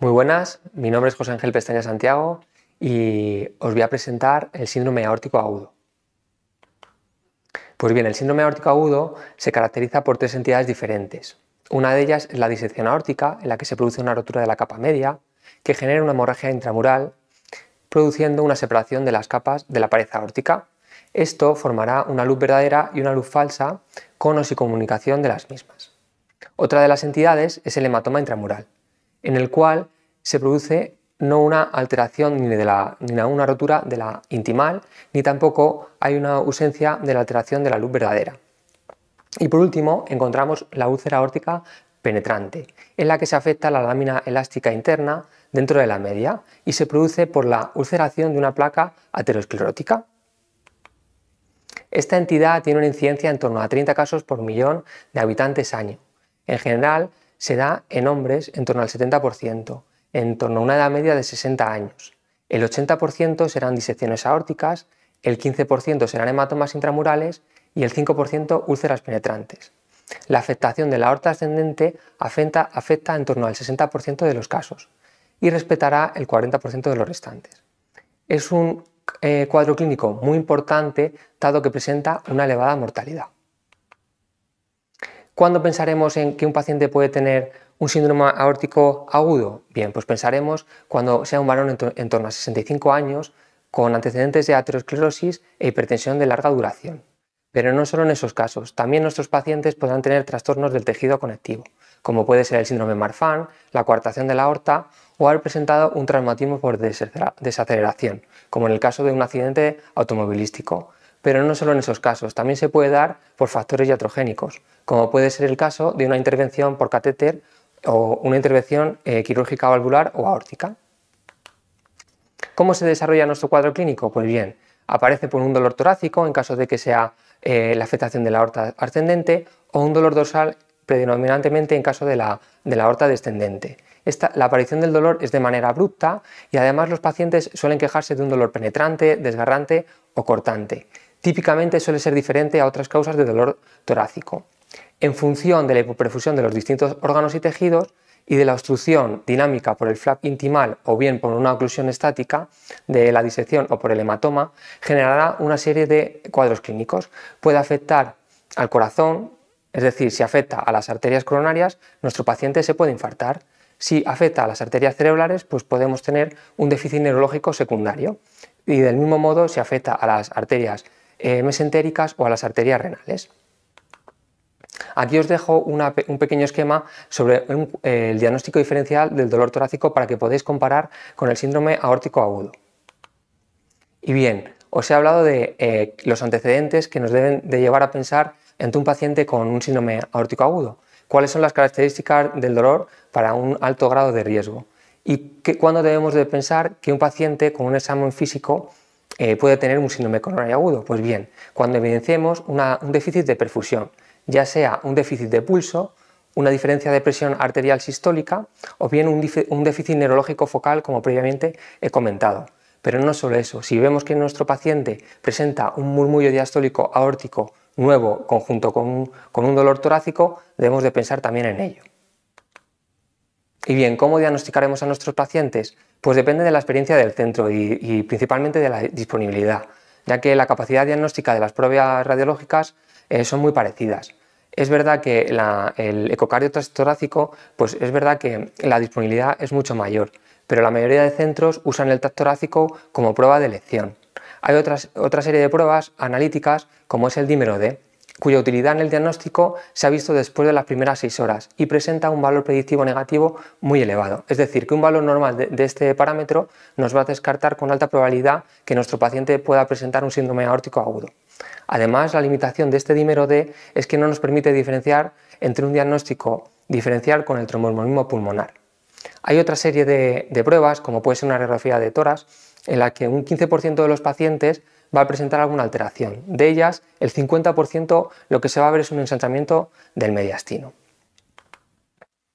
Muy buenas, mi nombre es José Ángel Pestaña Santiago y os voy a presentar el síndrome aórtico agudo. Pues bien, el síndrome aórtico agudo se caracteriza por tres entidades diferentes. Una de ellas es la disección aórtica, en la que se produce una rotura de la capa media, que genera una hemorragia intramural, produciendo una separación de las capas de la pared aórtica. Esto formará una luz verdadera y una luz falsa con o comunicación de las mismas. Otra de las entidades es el hematoma intramural, en el cual se produce no una alteración ni de una rotura de la intimal, ni tampoco hay una ausencia de la alteración de la luz verdadera. Y por último, encontramos la úlcera órtica penetrante, en la que se afecta la lámina elástica interna dentro de la media y se produce por la ulceración de una placa aterosclerótica. Esta entidad tiene una incidencia en torno a 30 casos por millón de habitantes año. En general, se da en hombres en torno al 70%, en torno a una edad media de 60 años. El 80% serán disecciones aórticas, el 15% serán hematomas intramurales y el 5% úlceras penetrantes. La afectación de la aorta ascendente afecta, en torno al 60% de los casos y respetará el 40% de los restantes. Es un eh, cuadro clínico muy importante dado que presenta una elevada mortalidad. ¿Cuándo pensaremos en que un paciente puede tener un síndrome aórtico agudo? Bien, pues pensaremos cuando sea un varón en, torno a 65 años con antecedentes de aterosclerosis e hipertensión de larga duración. Pero no solo en esos casos, también nuestros pacientes podrán tener trastornos del tejido conectivo, como puede ser el síndrome Marfan, la coartación de la aorta o haber presentado un traumatismo por desaceleración, como en el caso de un accidente automovilístico, pero no solo en esos casos, también se puede dar por factores iatrogénicos, como puede ser el caso de una intervención por catéter o una intervención eh, quirúrgica valvular o aórtica. ¿Cómo se desarrolla nuestro cuadro clínico? Pues bien, aparece por un dolor torácico en caso de que sea eh, la afectación de la aorta ascendente o un dolor dorsal predominantemente en caso de la, aorta descendente. la aparición del dolor es de manera abrupta y además los pacientes suelen quejarse de un dolor penetrante, desgarrante o cortante típicamente suele ser diferente a otras causas de dolor torácico. En función de la hipoperfusión de los distintos órganos y tejidos y de la obstrucción dinámica por el flap intimal o bien por una oclusión estática de la disección o por el hematoma, generará una serie de cuadros clínicos. Puede afectar al corazón, es decir, si afecta a las arterias coronarias, nuestro paciente se puede infartar. Si afecta a las arterias cerebrales, pues podemos tener un déficit neurológico secundario. Y del mismo modo, si afecta a las arterias eh, mesentéricas o a las arterias renales. Aquí os dejo un pequeño esquema sobre eh, el diagnóstico diferencial del dolor torácico para que podáis comparar con el síndrome aórtico agudo. Y bien, os he hablado de eh, los antecedentes que nos deben de llevar a pensar ante un paciente con un síndrome aórtico agudo. ¿Cuáles son las características del dolor para un alto grado de riesgo? ¿Y qué, cuándo debemos de pensar que un paciente con un examen físico eh, puede tener un síndrome coronario agudo. Pues bien, cuando evidenciemos un déficit de perfusión, ya sea un déficit de pulso, una diferencia de presión arterial sistólica o bien un, déficit neurológico focal como previamente he comentado. Pero no solo eso, si vemos que nuestro paciente presenta un murmullo diastólico aórtico nuevo conjunto con con un dolor torácico, debemos de pensar también en ello. Y bien, ¿cómo diagnosticaremos a nuestros pacientes? Pues depende de la experiencia del centro y, principalmente de la disponibilidad, ya que la capacidad diagnóstica de las pruebas radiológicas eh, son muy parecidas. Es verdad que la, el ecocardio pues es verdad que la disponibilidad es mucho mayor, pero la mayoría de centros usan el torácico como prueba de elección. Hay otra serie de pruebas analíticas como es el dímero D, cuya utilidad en el diagnóstico se ha visto después de las primeras seis horas y presenta un valor predictivo negativo muy elevado. Es decir, que un valor normal de, este parámetro nos va a descartar con alta probabilidad que nuestro paciente pueda presentar un síndrome aórtico agudo. Además, la limitación de este dímero D es que no nos permite diferenciar entre un diagnóstico diferencial con el tromormonismo pulmonar. Hay otra serie de, de pruebas, como puede ser una radiografía de toras, en la que un 15% de los pacientes va a presentar alguna alteración. De ellas, el 50% lo que se va a ver es un ensanchamiento del mediastino.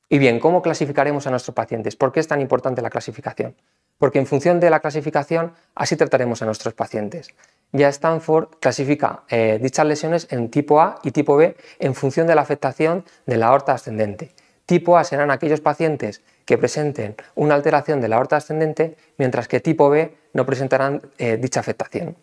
Y bien, ¿cómo clasificaremos a nuestros pacientes? ¿Por qué es tan importante la clasificación? Porque en función de la clasificación, así trataremos a nuestros pacientes. Ya Stanford clasifica eh, dichas lesiones en tipo A y tipo B en función de la afectación de la aorta ascendente. Tipo A serán aquellos pacientes que presenten una alteración de la aorta ascendente, mientras que tipo B no presentarán eh, dicha afectación.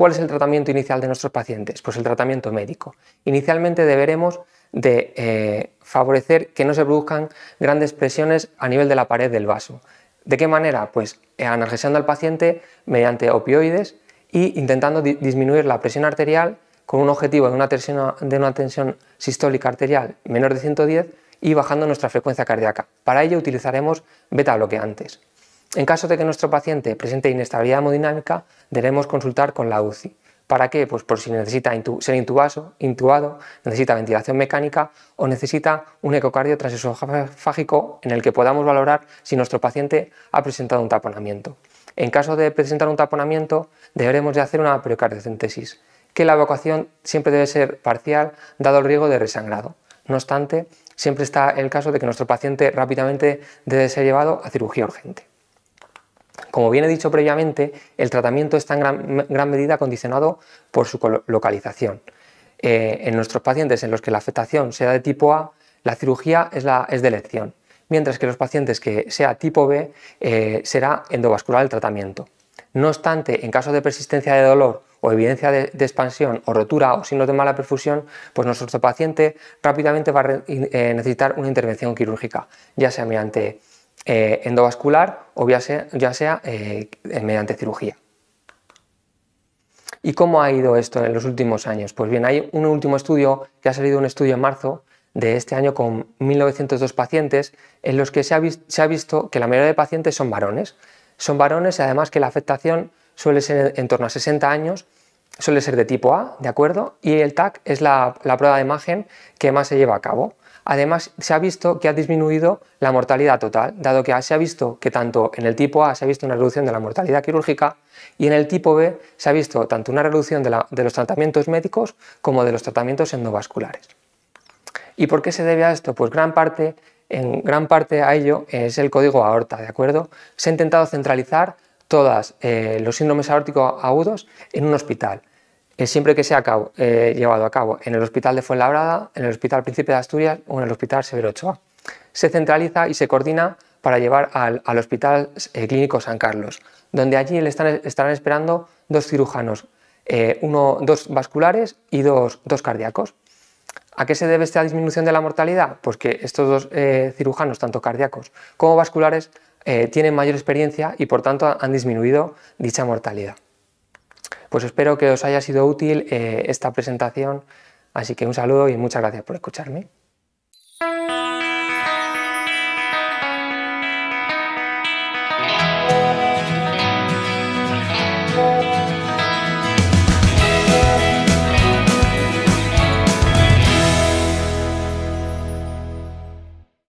¿Cuál es el tratamiento inicial de nuestros pacientes? Pues el tratamiento médico. Inicialmente deberemos de eh, favorecer que no se produzcan grandes presiones a nivel de la pared del vaso. ¿De qué manera? Pues eh, analgesiando al paciente mediante opioides e intentando disminuir la presión arterial con un objetivo de una, tensión, de una tensión sistólica arterial menor de 110 y bajando nuestra frecuencia cardíaca. Para ello utilizaremos beta bloqueantes. En caso de que nuestro paciente presente inestabilidad hemodinámica, debemos consultar con la UCI. ¿Para qué? Pues por si necesita ser intubado, necesita ventilación mecánica o necesita un ecocardio transesofágico en el que podamos valorar si nuestro paciente ha presentado un taponamiento. En caso de presentar un taponamiento, deberemos de hacer una pericardiocentesis, que la evacuación siempre debe ser parcial dado el riesgo de resangrado. No obstante, siempre está el caso de que nuestro paciente rápidamente debe ser llevado a cirugía urgente. Como bien he dicho previamente, el tratamiento está en gran, medida condicionado por su localización. Eh, en nuestros pacientes en los que la afectación sea de tipo A, la cirugía es, de elección, mientras que los pacientes que sea tipo B eh, será endovascular el tratamiento. No obstante, en caso de persistencia de dolor o evidencia de, expansión o rotura o signos de mala perfusión, pues nuestro paciente rápidamente va a eh, necesitar una intervención quirúrgica, ya sea mediante eh, endovascular o ya sea, eh, mediante cirugía. ¿Y cómo ha ido esto en los últimos años? Pues bien, hay un último estudio que ha salido un estudio en marzo de este año con 1.902 pacientes en los que se ha, visto que la mayoría de pacientes son varones. Son varones y además que la afectación suele ser en torno a 60 años, suele ser de tipo A, ¿de acuerdo? Y el TAC es la prueba de imagen que más se lleva a cabo. Además, se ha visto que ha disminuido la mortalidad total, dado que se ha visto que tanto en el tipo A se ha visto una reducción de la mortalidad quirúrgica y en el tipo B se ha visto tanto una reducción de, los tratamientos médicos como de los tratamientos endovasculares. ¿Y por qué se debe a esto? Pues gran parte, en gran parte a ello es el código aorta, ¿de acuerdo? Se ha intentado centralizar todos eh, los síndromes aórticos agudos en un hospital siempre que sea ha eh, llevado a cabo en el Hospital de Fuenlabrada, en el Hospital Príncipe de Asturias o en el Hospital Severo Ochoa. Se centraliza y se coordina para llevar al, Hospital eh, Clínico San Carlos, donde allí le están, estarán esperando dos cirujanos, eh, uno, dos vasculares y dos, dos, cardíacos. ¿A qué se debe esta disminución de la mortalidad? Pues que estos dos cirujanos, tanto cardíacos como vasculares, tienen mayor experiencia y por tanto han disminuido dicha mortalidad. Pues espero que os haya sido útil eh, esta presentación, así que un saludo y muchas gracias por escucharme.